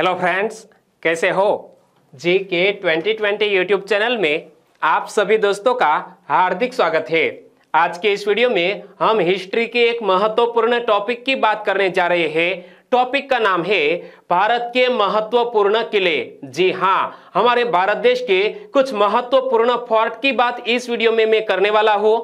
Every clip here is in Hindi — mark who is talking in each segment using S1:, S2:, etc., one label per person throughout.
S1: हेलो फ्रेंड्स कैसे हो जी के ट्वेंटी ट्वेंटी यूट्यूब चैनल में आप सभी दोस्तों का हार्दिक स्वागत है आज के इस वीडियो में हम हिस्ट्री के एक महत्वपूर्ण टॉपिक की बात करने जा रहे हैं टॉपिक का नाम है भारत के महत्वपूर्ण किले जी हाँ हमारे भारत देश के कुछ महत्वपूर्ण फोर्ट की बात इस वीडियो में मैं करने वाला हूँ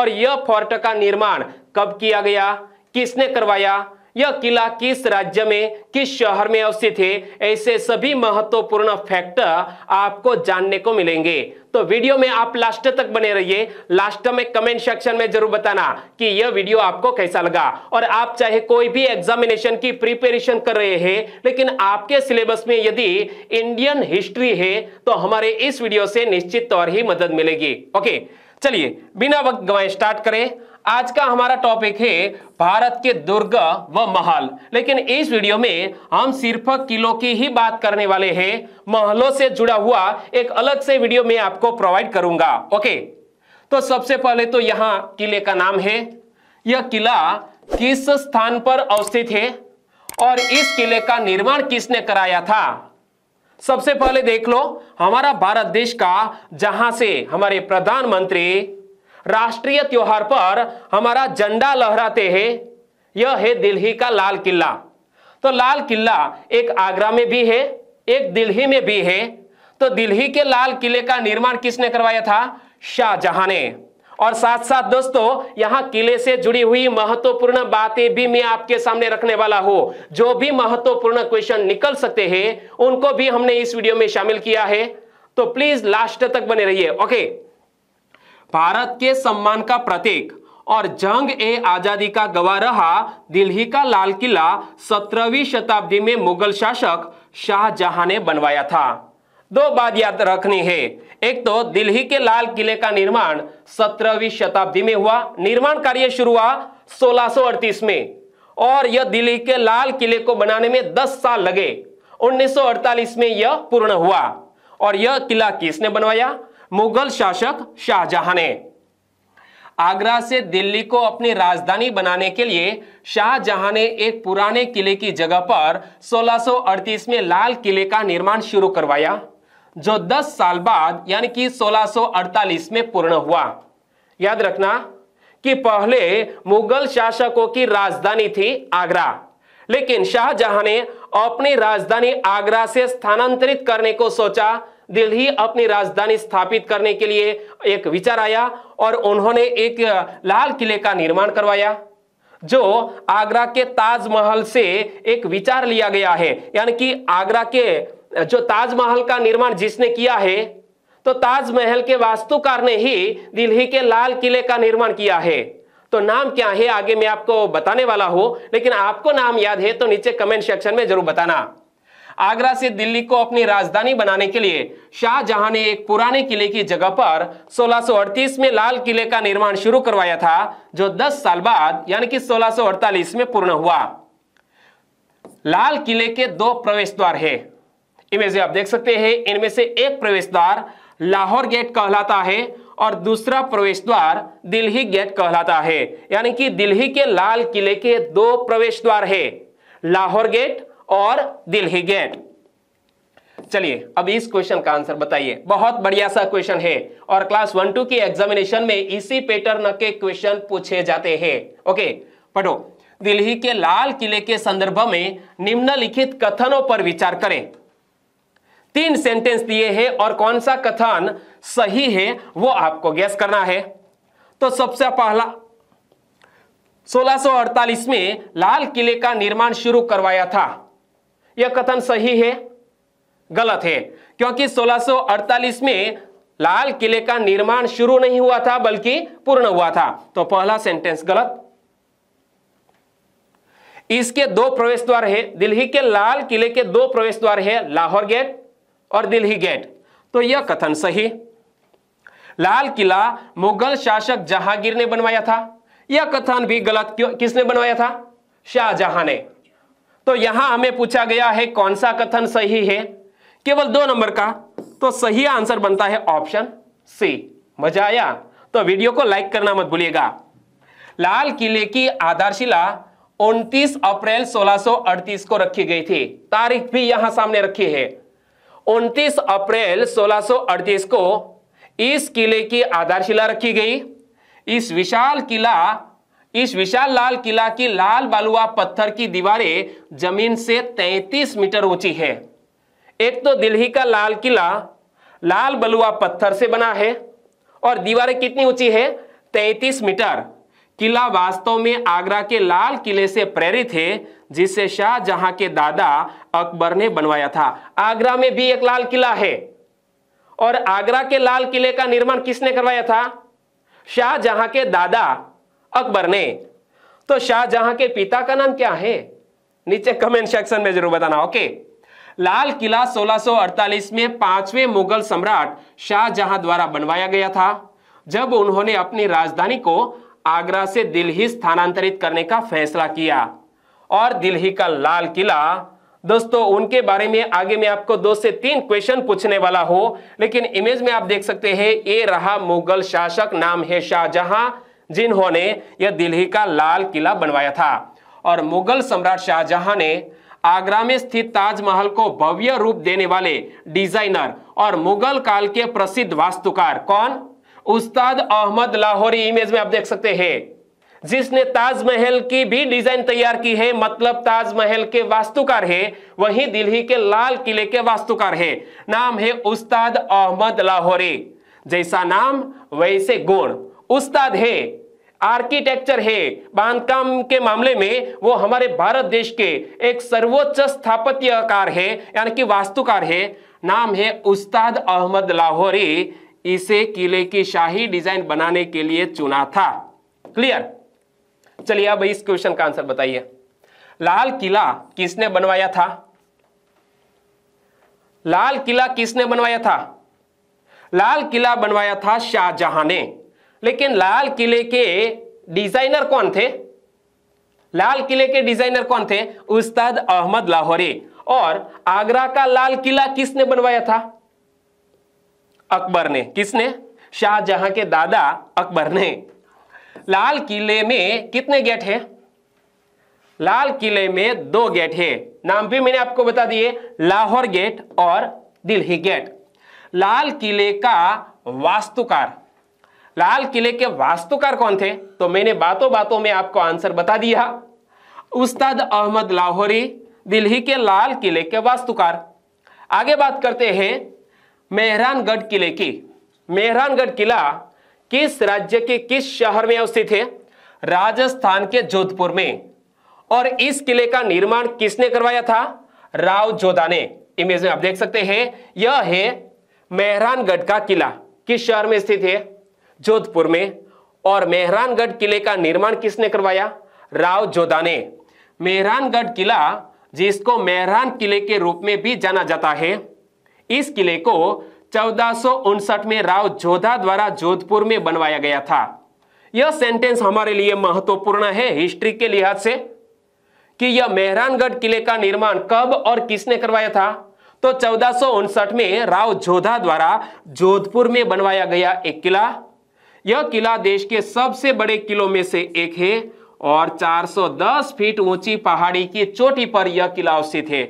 S1: और यह फोर्ट का निर्माण कब किया गया किसने करवाया यह किला किस राज्य में किस शहर में अवस्थित है ऐसे सभी महत्वपूर्ण फैक्ट आपको जानने को मिलेंगे तो वीडियो में आप लास्ट तक बने रहिए लास्ट में कमेंट सेक्शन में जरूर बताना कि यह वीडियो आपको कैसा लगा और आप चाहे कोई भी एग्जामिनेशन की प्रिपेरेशन कर रहे हैं लेकिन आपके सिलेबस में यदि इंडियन हिस्ट्री है तो हमारे इस वीडियो से निश्चित तौर ही मदद मिलेगी ओके चलिए बिना वक्त गवाए स्टार्ट करें आज का हमारा टॉपिक है भारत के दुर्ग व महल लेकिन इस वीडियो में हम सिर्फ किलो की ही बात करने वाले हैं महलों से जुड़ा हुआ एक अलग से वीडियो में आपको प्रोवाइड करूंगा ओके तो सबसे पहले तो यहाँ किले का नाम है यह किला किस स्थान पर अवस्थित है और इस किले का निर्माण किसने कराया था सबसे पहले देख लो हमारा भारत देश का जहां से हमारे प्रधानमंत्री राष्ट्रीय त्योहार पर हमारा झंडा लहराते हैं यह है दिल्ली का लाल किला तो लाल किला एक आगरा में भी है एक दिल्ली में भी है तो दिल्ली के लाल किले का निर्माण किसने करवाया था शाहजहां ने और साथ साथ दोस्तों यहां किले से जुड़ी हुई महत्वपूर्ण बातें भी मैं आपके सामने रखने वाला हूं जो भी महत्वपूर्ण क्वेश्चन निकल सकते हैं उनको भी हमने इस वीडियो में शामिल किया है तो प्लीज लास्ट तक बने रहिए ओके भारत के सम्मान का प्रतीक और जंग ए आजादी का गवाह रहा दिल्ली का लाल किला सत्रहवीं शताब्दी में मुगल शासक शाहजहां ने बनवाया था दो बात याद रखनी है एक तो दिल्ली के लाल किले का निर्माण सत्रहवीं शताब्दी में हुआ निर्माण कार्य शुरू हुआ सोलह में और यह दिल्ली के लाल किले को बनाने में 10 साल लगे 1948 में यह पूर्ण हुआ और यह किला किसने बनवाया मुगल शासक शाहजहां ने आगरा से दिल्ली को अपनी राजधानी बनाने के लिए शाहजहां ने एक पुराने किले की जगह पर 1638 में लाल किले का निर्माण शुरू करवाया जो 10 साल बाद यानी कि 1648 में पूर्ण हुआ याद रखना कि पहले मुगल शासकों की राजधानी थी आगरा लेकिन शाहजहां ने अपनी राजधानी आगरा से स्थानांतरित करने को सोचा दिल्ली अपनी राजधानी स्थापित करने के लिए एक विचार आया और उन्होंने एक लाल किले का निर्माण करवाया जो आगरा के ताजमहल से एक विचार लिया गया है यानी कि आगरा के जो ताजमहल का निर्माण जिसने किया है तो ताजमहल के वास्तुकार ने ही दिल्ली के लाल किले का निर्माण किया है तो नाम क्या है आगे मैं आपको बताने वाला हूं लेकिन आपको नाम याद है तो नीचे कमेंट सेक्शन में जरूर बताना आगरा से दिल्ली को अपनी राजधानी बनाने के लिए शाहजहां ने एक पुराने किले की जगह पर 1638 में लाल किले का निर्माण शुरू करवाया था जो 10 साल बाद यानी कि 1648 में पूर्ण हुआ लाल किले के दो प्रवेश द्वार है इमेज आप देख सकते हैं इनमें से एक प्रवेश द्वार लाहौर गेट कहलाता है और दूसरा प्रवेश द्वार दिल्ली गेट कहलाता है यानी कि दिल्ली के लाल किले के दो प्रवेश द्वार है लाहौर गेट और दिल्ली गेट चलिए अब इस क्वेश्चन का आंसर बताइए बहुत बढ़िया सा क्वेश्चन है और क्लास वन टू की एग्जामिनेशन में इसी पैटर्न के क्वेश्चन पूछे जाते हैं ओके पढ़ो दिल्ली के लाल किले के संदर्भ में निम्नलिखित कथनों पर विचार करें तीन सेंटेंस दिए हैं और कौन सा कथन सही है वो आपको गैस करना है तो सबसे पहला 1648 में लाल किले का निर्माण शुरू करवाया था यह कथन सही है गलत है क्योंकि 1648 में लाल किले का निर्माण शुरू नहीं हुआ था बल्कि पूर्ण हुआ था तो पहला सेंटेंस गलत इसके दो प्रवेश द्वार है दिल्ली के लाल किले के दो प्रवेश द्वार है लाहौर गेट और दिल्ली गेट तो यह कथन सही लाल किला मुगल शासक जहांगीर ने बनवाया था यह कथन भी गलत क्यों किसने बनवाया था शाहजहां ने तो यहां हमें पूछा गया है कौन सा कथन सही है केवल दो नंबर का तो सही आंसर बनता है ऑप्शन सी मजा आया तो वीडियो को लाइक करना मत भूलिएगा लाल किले की आधारशिला 29 अप्रैल 1638 को रखी गई थी तारीख भी यहां सामने रखी है 29 अप्रैल 1638 को इस किले की आधारशिला रखी गई इस विशाल किला इस विशाल लाल किला की लाल बालुआ पत्थर की दीवारें जमीन से 33 मीटर ऊंची है एक तो दिल्ली का लाल किला लाल बलुआ पत्थर से बना है और दीवारें कितनी ऊंची है 33 मीटर किला वास्तव में आगरा के लाल किले से प्रेरित है जिसे शाहजहां के दादा अकबर ने बनवाया था आगरा में भी एक लाल किला है और आगरा के लाल किले का निर्माण किसने करवाया था शाहजहां के दादा अकबर ने तो शाहजहां के पिता का नाम क्या है नीचे कमेंट सेक्शन में जरूर बताना ओके लाल किला 1648 में पांचवें मुगल सम्राट शाहजहां द्वारा बनवाया गया था जब उन्होंने अपनी राजधानी को आगरा से दिल्ली स्थानांतरित करने का फैसला किया और दिल्ली का लाल किला दोस्तों उनके बारे में आगे मैं आपको दो से तीन क्वेश्चन पूछने वाला हो लेकिन इमेज में आप देख सकते हैं ये रहा मुगल शासक नाम है शाहजहां जिन्होंने यह दिल्ली का लाल किला बनवाया था और मुगल सम्राट शाहजहां ने आगरा में स्थित ताजमहल को भव्य रूप देने वाले डिजाइनर और मुगल काल के प्रसिद्ध वास्तुकार कौन उस्ताद अहमद लाहौरी इमेज में आप देख सकते हैं जिसने ताजमहल की भी डिजाइन तैयार की है मतलब ताजमहल के वास्तुकार है वही दिल्ली के लाल किले के वास्तुकार है नाम है उस्ताद अहमद लाहौरी जैसा नाम वैसे गुण उस्ताद है आर्किटेक्चर है बांधकाम के मामले में वो हमारे भारत देश के एक सर्वोच्च स्थापत्यकार है यानी कि वास्तुकार है नाम है उस्ताद अहमद लाहौरी इसे किले की शाही डिजाइन बनाने के लिए चुना था क्लियर चलिए अब इस क्वेश्चन का आंसर बताइए लाल किला किसने बनवाया था लाल किला किसने बनवाया था लाल किला बनवाया था शाहजहां ने लेकिन लाल किले के डिजाइनर कौन थे लाल किले के डिजाइनर कौन थे उस्ताद अहमद लाहौरी और आगरा का लाल किला किसने बनवाया था अकबर ने किसने शाहजहां के दादा अकबर ने लाल किले में कितने गेट है लाल किले में दो गेट है नाम भी मैंने आपको बता दिए लाहौर गेट और दिल्ली गेट लाल किले का वास्तुकार लाल किले के वास्तुकार कौन थे तो मैंने बातों बातों में आपको आंसर बता दिया उस्ताद अहमद लाहौरी दिल्ली के लाल किले के वास्तुकार आगे बात करते हैं मेहरानगढ़ किले की मेहरानगढ़ किला किस राज्य के किस शहर में अवस्थित है राजस्थान के जोधपुर में और इस किले का निर्माण किसने करवाया था राव जोधा ने इमेज में आप देख सकते हैं यह है मेहरानगढ़ का किला किस शहर में स्थित है जोधपुर में और मेहरानगढ़ किले का निर्माण किसने करवाया राव जोधा ने मेहरानगढ़ किला जिसको मेहरान किले के रूप में भी जाना जाता है इस किले को चौदह में राव जोधा द्वारा जोधपुर में बनवाया गया था यह सेंटेंस हमारे लिए महत्वपूर्ण है हिस्ट्री के लिहाज से कि यह मेहरानगढ़ किले का निर्माण कब और किसने करवाया था तो चौदह में राव जोधा द्वारा जोधपुर में बनवाया गया एक किला यह किला देश के सबसे बड़े किलों में से एक है और 410 फीट ऊंची पहाड़ी की चोटी पर यह किला अवस्थित है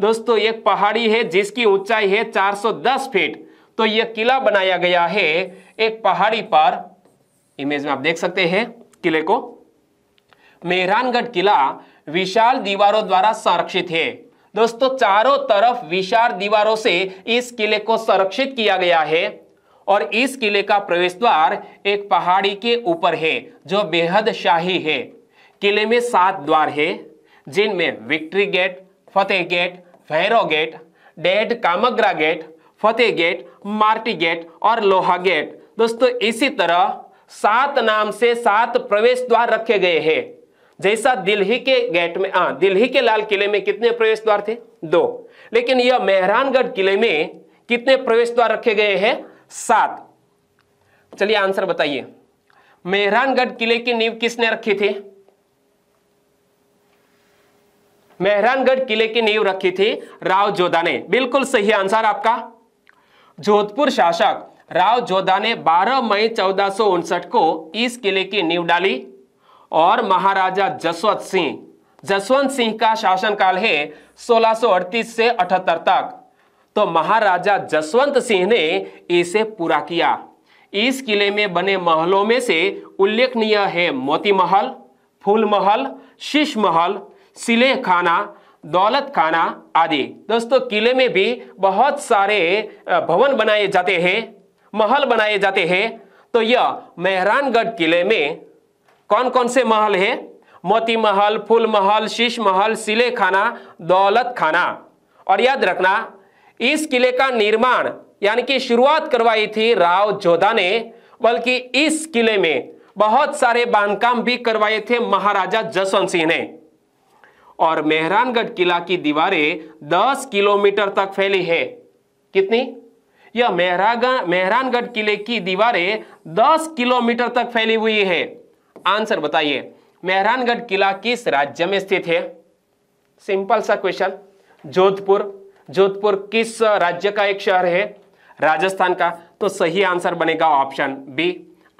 S1: दोस्तों एक पहाड़ी है जिसकी ऊंचाई है 410 फीट तो यह किला बनाया गया है एक पहाड़ी पर इमेज में आप देख सकते हैं किले को मेहरानगढ़ किला विशाल दीवारों द्वारा संरक्षित है दोस्तों चारों तरफ विशाल दीवारों से इस किले को संरक्षित किया गया है और इस किले का प्रवेश द्वार एक पहाड़ी के ऊपर है जो बेहद शाही है किले में सात द्वार है जिनमें विक्ट्री गेट फतेह गेट फैरो गेट डेड कामग्रा गेट फतेह गेट मार्टी गेट और लोहा गेट दोस्तों इसी तरह सात नाम से सात प्रवेश द्वार रखे गए हैं जैसा दिल्ली के गेट में आ, हाँ, दिल्ली के लाल किले में कितने प्रवेश द्वार थे दो लेकिन यह मेहरानगढ़ किले में कितने प्रवेश द्वार रखे गए हैं सात चलिए आंसर बताइए मेहरानगढ़ किले की नींव किसने रखी थी मेहरानगढ़ किले की नींव रखी थी राव जोधा ने बिल्कुल सही आंसर आपका जोधपुर शासक राव जोधा ने 12 मई चौदह को इस किले की नींव डाली और महाराजा जसवंत सिंह जसवंत सिंह का शासनकाल है 1638 से 78 तक तो महाराजा जसवंत सिंह ने इसे पूरा किया इस किले में बने महलों में से उल्लेखनीय है मोती महल फूल महल शीश महल सिले खाना दौलत खाना आदि दोस्तों किले में भी बहुत सारे भवन बनाए जाते हैं महल बनाए जाते हैं तो यह मेहरानगढ़ किले में कौन कौन से महल है मोती महल फूल महल शीश महल सिले खाना दौलत खाना और याद रखना इस किले का निर्माण यानी कि शुरुआत करवाई थी राव जोधा ने बल्कि इस किले में बहुत सारे बांधकाम भी करवाए थे महाराजा जसवंत सिंह ने और मेहरानगढ़ किला की दीवारें 10 किलोमीटर तक फैली है कितनी यह मेहरागढ़ मेहरानगढ़ किले की दीवारें 10 किलोमीटर तक फैली हुई है आंसर बताइए मेहरानगढ़ किला किस राज्य में स्थित है सिंपल सा क्वेश्चन जोधपुर जोधपुर किस राज्य का एक शहर है राजस्थान का तो सही आंसर बनेगा ऑप्शन बी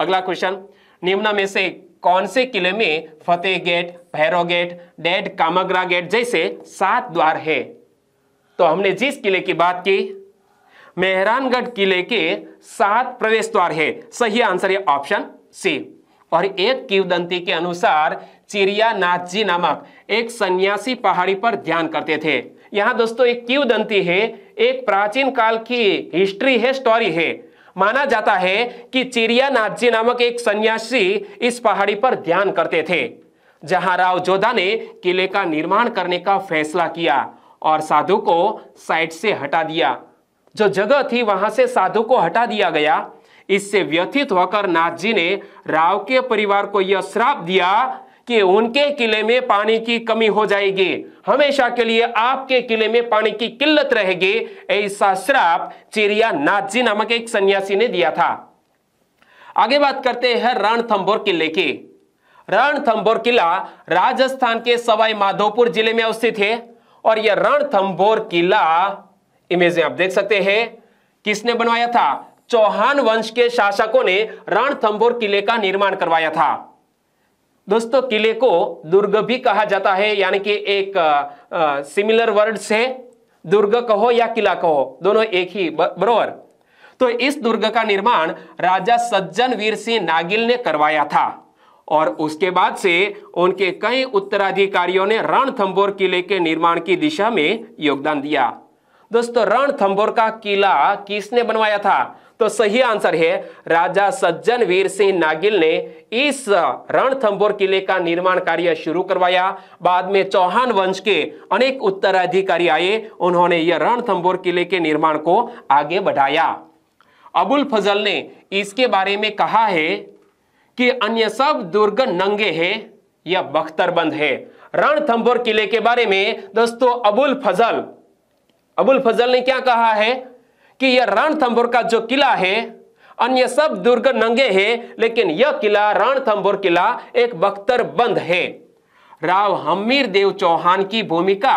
S1: अगला क्वेश्चन निम्न में से कौन से किले में फतेह गेट भैरो गेट डेड कामगरा गेट जैसे सात द्वार है तो हमने जिस किले की बात की मेहरानगढ़ किले के सात प्रवेश द्वार है सही आंसर है ऑप्शन सी और एक किवदंती के अनुसार चिड़िया नाथ जी नामक एक सन्यासी पहाड़ी पर ध्यान करते थे यहाँ दोस्तों एक दंती है एक प्राचीन काल की हिस्ट्री है स्टोरी है माना जाता है कि चिरिया नाथ जी नामक एक सन्यासी इस पहाड़ी पर ध्यान करते थे जहां राव जोधा ने किले का निर्माण करने का फैसला किया और साधु को साइड से हटा दिया जो जगह थी वहां से साधु को हटा दिया गया इससे व्यथित होकर नाथ जी ने राव के परिवार को यह श्राप दिया कि उनके किले में पानी की कमी हो जाएगी हमेशा के लिए आपके किले में पानी की किल्लत रहेगी ऐसा श्राप चिरिया नाथ जी नामक एक सन्यासी ने दिया था आगे बात करते हैं रणथंबोर किले की रणथंबोर किला राजस्थान के सवाई माधोपुर जिले में अवस्थित है और यह रणथंबोर किला इमेज में आप देख सकते हैं किसने बनवाया था चौहान वंश के शासकों ने रणथंबोर किले का निर्माण करवाया था दोस्तों किले को दुर्ग भी कहा जाता है यानी कि एक सिमिलर वर्ड से दुर्ग कहो या किला कहो दोनों एक ही बरोबर तो इस दुर्ग का निर्माण राजा सज्जन वीर सिंह नागिल ने करवाया था और उसके बाद से उनके कई उत्तराधिकारियों ने रणथंबोर किले के निर्माण की दिशा में योगदान दिया दोस्तों रणथंबोर का किला किसने बनवाया था तो सही आंसर है राजा सज्जन वीर सिंह नागिल ने इस रणथंबोर किले का निर्माण कार्य शुरू करवाया बाद में चौहान वंश के अनेक उत्तराधिकारी आए उन्होंने यह रणथंबोर किले के निर्माण को आगे बढ़ाया अबुल फजल ने इसके बारे में कहा है कि अन्य सब दुर्ग नंगे हैं यह बख्तरबंद है रणथंबोर किले के बारे में दोस्तों अबुल फजल अबुल फजल ने क्या कहा है कि यह रणथम्बोर का जो किला है अन्य सब दुर्ग नंगे हैं लेकिन यह किला रणथम्बोर किला एक बख्तर बंद है राव हमीर देव चौहान की भूमिका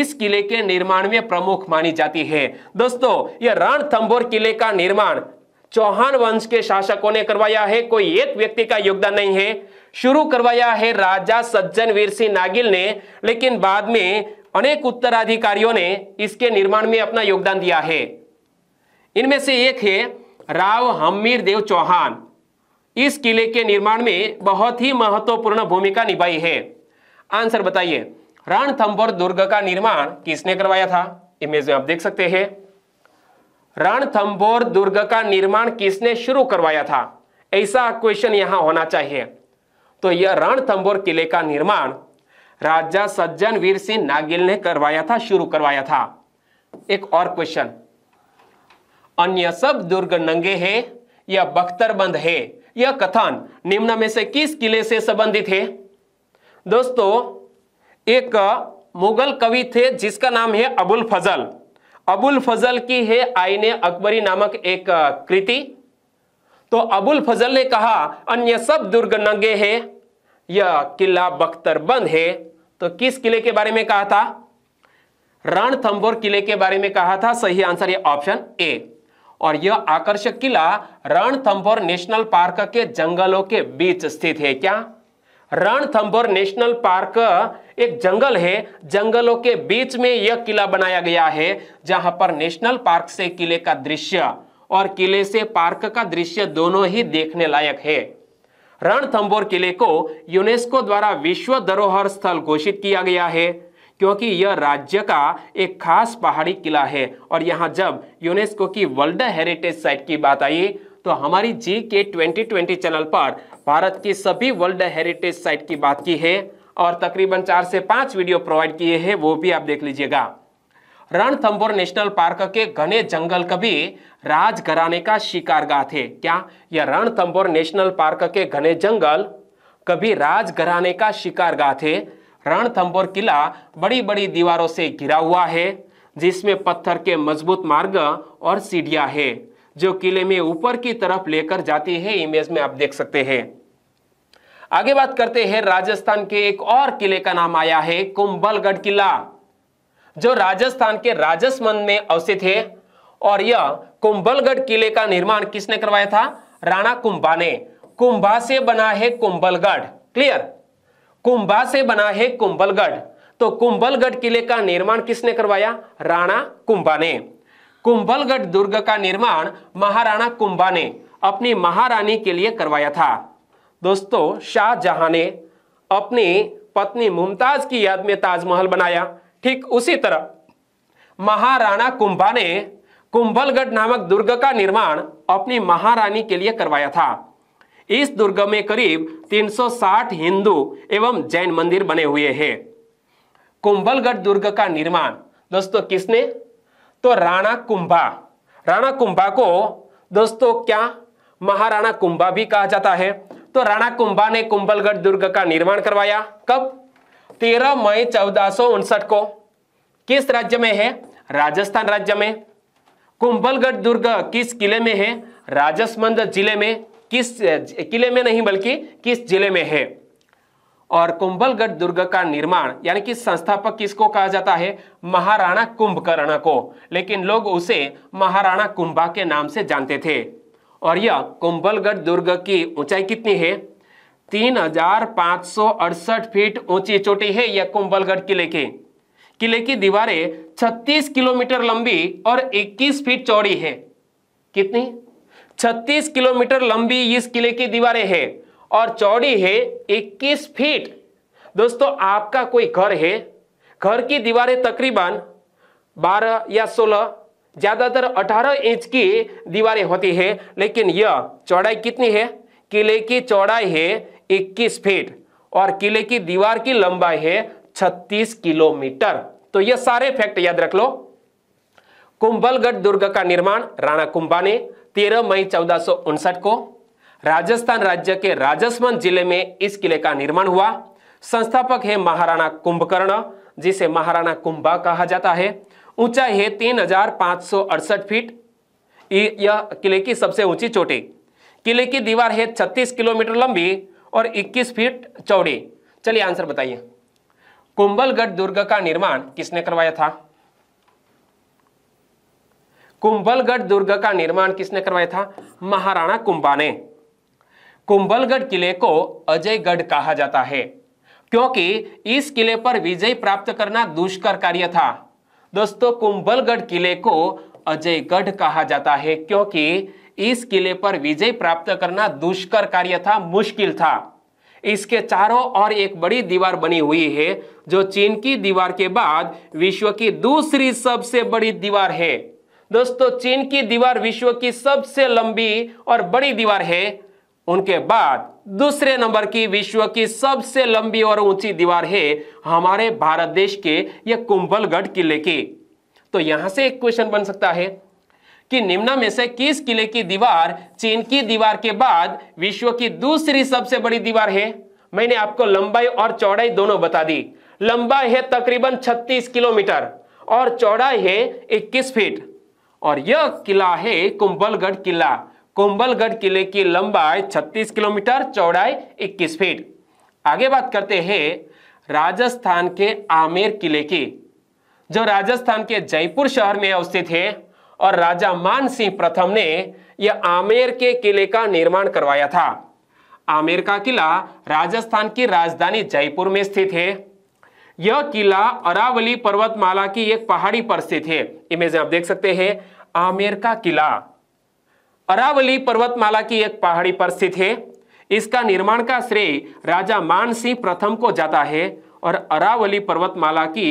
S1: इस किले के निर्माण में प्रमुख मानी जाती है दोस्तों यह रणथम्बोर किले का निर्माण चौहान वंश के शासकों ने करवाया है कोई एक व्यक्ति का योगदान नहीं है शुरू करवाया है राजा सज्जन वीर सिंह नागिल ने लेकिन बाद में अनेक उत्तराधिकारियों ने इसके निर्माण में अपना योगदान दिया है इनमें से एक है राव हमीर देव चौहान इस किले के निर्माण में बहुत ही महत्वपूर्ण भूमिका निभाई है आंसर बताइए रणथंबोर दुर्ग का निर्माण किसने करवाया था इमेज में आप देख सकते हैं रणथंबोर दुर्ग का निर्माण किसने शुरू करवाया था ऐसा क्वेश्चन यहां होना चाहिए तो यह रणथंबोर किले का निर्माण राजा सज्जन वीर सिंह नागिल ने करवाया था शुरू करवाया था एक और क्वेश्चन अन्य सब दुर्ग नंगे है या बख्तरबंद है यह कथन निम्न में से किस किले से संबंधित है दोस्तों एक मुगल कवि थे जिसका नाम है अबुल फजल अबुल फजल की है आईने अकबरी नामक एक कृति तो अबुल फजल ने कहा अन्य सब दुर्ग नंगे हैं यह किला बख्तरबंद है तो किस किले के बारे में कहा था रणथंबोर किले के बारे में कहा था सही आंसर है ऑप्शन ए और यह आकर्षक किला रणथंबोर नेशनल पार्क के जंगलों के बीच स्थित है क्या रणथंबोर नेशनल पार्क एक जंगल है जंगलों के बीच में यह किला बनाया गया है जहां पर नेशनल पार्क से किले का दृश्य और किले से पार्क का दृश्य दोनों ही देखने लायक है रणथंबोर किले को यूनेस्को द्वारा विश्व धरोहर स्थल घोषित किया गया है क्योंकि यह राज्य का एक खास पहाड़ी किला है और यहाँ जब यूनेस्को की वर्ल्ड हेरिटेज साइट की बात आई तो हमारी जी के ट्वेंटी चैनल पर भारत की सभी वर्ल्ड हेरिटेज साइट की बात की है और तकरीबन चार से पांच वीडियो प्रोवाइड किए हैं वो भी आप देख लीजिएगा रणथंबोर नेशनल पार्क के घने जंगल कभी राज घराने का शिकारगाह थे क्या यह रणथंबोर नेशनल पार्क के घने जंगल कभी राज घराने का शिकारगाह थे रणथंबोर किला बड़ी बड़ी दीवारों से घिरा हुआ है जिसमें पत्थर के मजबूत मार्ग और सीढ़ियां है जो किले में ऊपर की तरफ लेकर जाती है इमेज में आप देख सकते हैं आगे बात करते हैं राजस्थान के एक और किले का नाम आया है कुंभलगढ़ किला जो राजस्थान के राजसमंद में अवस्थित है और यह कुंभलगढ़ किले का निर्माण किसने करवाया था राणा कुंभा ने कुंभा से बना है कुंभलगढ़ क्लियर कुंभा से बना है कुंभलगढ़ तो कुंभलगढ़ किले का निर्माण किसने करवाया राणा कुंभा ने कुंभलगढ़ दुर्ग का निर्माण महाराणा कुंभा ने अपनी महारानी के लिए करवाया था दोस्तों शाहजहां ने अपनी पत्नी मुमताज की याद में ताजमहल बनाया ठीक उसी तरह महाराणा कुंभा ने कुंभलगढ़ नामक दुर्ग का निर्माण अपनी महारानी के लिए करवाया था इस दुर्ग में करीब 360 हिंदू एवं जैन मंदिर बने हुए हैं कुंभलगढ़ दुर्ग का निर्माण दोस्तों किसने तो राणा कुंभा राणा कुंभा को दोस्तों क्या महाराणा कुंभा भी कहा जाता है तो राणा कुंभा ने कुंभलगढ़ दुर्ग का निर्माण करवाया कब तेरह मई चौदह को किस राज्य में है राजस्थान राज्य में कुंभलगढ़ दुर्ग किस किले में है राजसमंद जिले में किस किले में नहीं बल्कि किस जिले में है और कुंभलगढ़ दुर्ग का निर्माण यानी कि संस्थापक किसको कहा जाता है महाराणा कुंभकर्ण को लेकिन लोग उसे महाराणा कुंभा के नाम से जानते थे और यह कुंभलगढ़ दुर्ग की ऊंचाई कितनी है तीन हजार पांच सौ अड़सठ फीट ऊंची चोटी है यह कुंभलगढ़ किले की किले की दीवारें 36 किलोमीटर लंबी और 21 फीट चौड़ी है कितनी 36 किलोमीटर लंबी इस किले की दीवारें है और चौड़ी है 21 फीट दोस्तों आपका कोई घर है घर की दीवारें तकरीबन 12 या 16 ज़्यादातर 18 इंच की दीवारें होती है लेकिन यह चौड़ाई कितनी है किले की चौड़ाई है 21 फीट और किले की दीवार की लंबाई है 36 किलोमीटर तो ये सारे फैक्ट याद रख लो कुंभलगढ़ दुर्ग का निर्माण राणा कुंभा ने 13 मई चौदह को राजस्थान राज्य के राजसमंद जिले में इस किले का निर्माण हुआ संस्थापक है महाराणा कुंभकर्ण जिसे महाराणा कुंभा कहा जाता है ऊंचाई है तीन फीट यह किले की सबसे ऊंची चोटी किले की दीवार है 36 किलोमीटर लंबी और 21 फीट चौड़े चलिए आंसर बताइए कुंभलगढ़ दुर्ग का निर्माण किसने करवाया था कुंभलगढ़ दुर्ग का निर्माण किसने करवाया था महाराणा कुंभा ने कुंभलगढ़ किले को अजयगढ़ कहा जाता है क्योंकि इस किले पर विजय प्राप्त करना दुष्कर कार्य था दोस्तों कुंभलगढ़ किले को अजयगढ़ कहा जाता है क्योंकि इस किले पर विजय प्राप्त करना दुष्कर कार्य था मुश्किल था इसके चारों ओर एक बड़ी दीवार बनी हुई है जो चीन की दीवार के बाद विश्व की दूसरी सबसे बड़ी दीवार है दोस्तों चीन की दीवार विश्व की सबसे लंबी और बड़ी दीवार है उनके बाद दूसरे नंबर की विश्व की सबसे लंबी और ऊंची दीवार है हमारे भारत देश के यह कुंभलगढ़ किले की तो यहां से एक क्वेश्चन बन सकता है कि निम्न में से किस किले की दीवार चीन की दीवार के बाद विश्व की दूसरी सबसे बड़ी दीवार है मैंने आपको लंबाई और चौड़ाई दोनों बता दी लंबाई है तकरीबन 36 किलोमीटर और चौड़ाई है 21 फीट और यह किला है कुंभलगढ़ किला कुंभलगढ़ किले की लंबाई 36 किलोमीटर चौड़ाई 21 फीट आगे बात करते हैं राजस्थान के आमेर किले की जो राजस्थान के जयपुर शहर में अवस्थित है और राजा मान सिंह प्रथम ने यह आमेर के किले का निर्माण करवाया था आमेर का किला राजस्थान की राजधानी जयपुर में स्थित है यह किला अरावली पर्वतमाला की एक पहाड़ी पर स्थित है इमेज आप देख सकते हैं आमेर का किला अरावली पर्वतमाला की एक पहाड़ी पर स्थित है इसका निर्माण का श्रेय राजा मान सिंह प्रथम को जाता है और अरावली पर्वतमाला की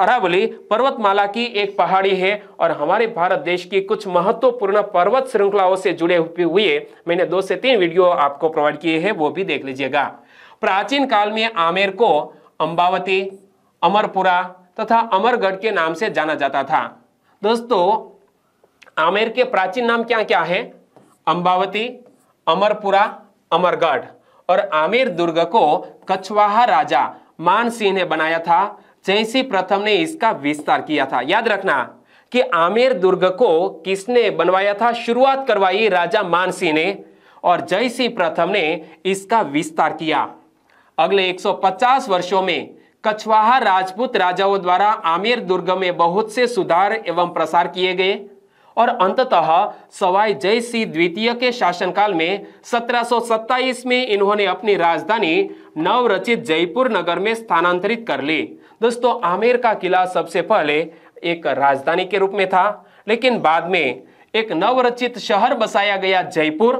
S1: अरावली पर्वतमाला की एक पहाड़ी है और हमारे भारत देश की कुछ महत्वपूर्ण पर्वत श्रृंखलाओं से जुड़े हुए मैंने दो से तीन वीडियो आपको प्रोवाइड किए हैं वो भी देख लीजिएगा प्राचीन काल में आमेर को अंबावती अमरपुरा तथा अमरगढ़ के नाम से जाना जाता था दोस्तों आमेर के प्राचीन नाम क्या क्या है अंबावती अमरपुरा अमरगढ़ और आमेर दुर्ग को कछवाहा राजा मान सिंह ने बनाया था जैसी प्रथम ने इसका विस्तार किया था याद रखना कि आमेर दुर्ग को किसने बनवाया था शुरुआत करवाई राजा मानसी ने और जयसिंह प्रथम ने इसका विस्तार किया अगले 150 वर्षों में कछवाहा राजपूत राजाओं द्वारा आमेर दुर्ग में बहुत से सुधार एवं प्रसार किए गए और अंततः सवाई जय सिंह द्वितीय के शासनकाल में 1727 में इन्होंने अपनी राजधानी नवरचित जयपुर नगर में स्थानांतरित कर ली दोस्तों आमेर का किला सबसे पहले एक राजधानी के रूप में था लेकिन बाद में एक नवरचित शहर बसाया गया जयपुर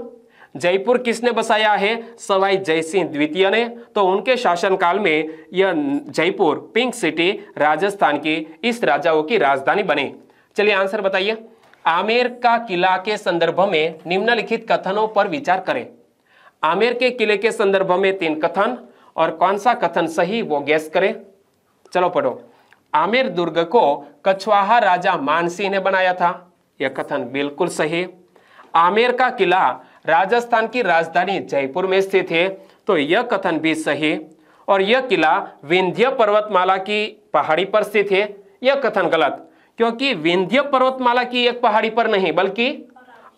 S1: जयपुर किसने बसाया है सवाई जयसिंह द्वितीय ने तो उनके शासनकाल में यह जयपुर पिंक सिटी राजस्थान की इस राजाओं की राजधानी बनी चलिए आंसर बताइए आमेर का किला के संदर्भ में निम्नलिखित कथनों पर विचार करें आमेर के किले के संदर्भ में तीन कथन और कौन सा कथन सही वो गैस करें चलो पढ़ो आमिर दुर्ग को कछवाहा राजा मानसिंह ने बनाया था यह कथन बिल्कुल सही आमेर का किला राजस्थान की राजधानी जयपुर में स्थित है तो यह कथन भी सही और यह किला विंध्य पर्वतमाला की पहाड़ी पर स्थित है यह कथन गलत क्योंकि विंध्य पर्वतमाला की एक पहाड़ी पर नहीं बल्कि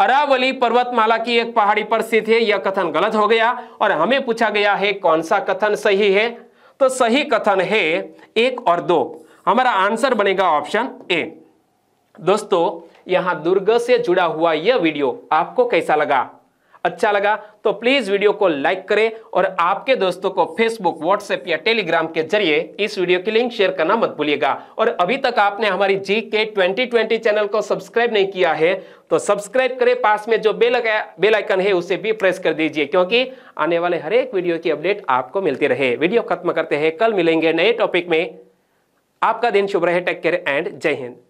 S1: अरावली पर्वतमाला की एक पहाड़ी पर स्थित है यह कथन गलत हो गया और हमें पूछा गया है कौन सा कथन सही है तो सही कथन है एक और दो हमारा आंसर बनेगा ऑप्शन ए दोस्तों यहां दुर्ग से जुड़ा हुआ यह वीडियो आपको कैसा लगा अच्छा लगा तो प्लीज वीडियो को लाइक करें और आपके दोस्तों को फेसबुक व्हाट्सएप या टेलीग्राम के जरिए इस वीडियो की लिंक शेयर करना मत भूलिएगा और अभी तक आपने हमारी जी के ट्वेंटी चैनल को सब्सक्राइब नहीं किया है तो सब्सक्राइब करें पास में जो बेल बेल आइकन है उसे भी प्रेस कर दीजिए क्योंकि आने वाले हर एक वीडियो की अपडेट आपको मिलती रहे वीडियो खत्म करते हैं कल मिलेंगे नए टॉपिक में आपका दिन शुभ रहे टेक केयर एंड जय हिंद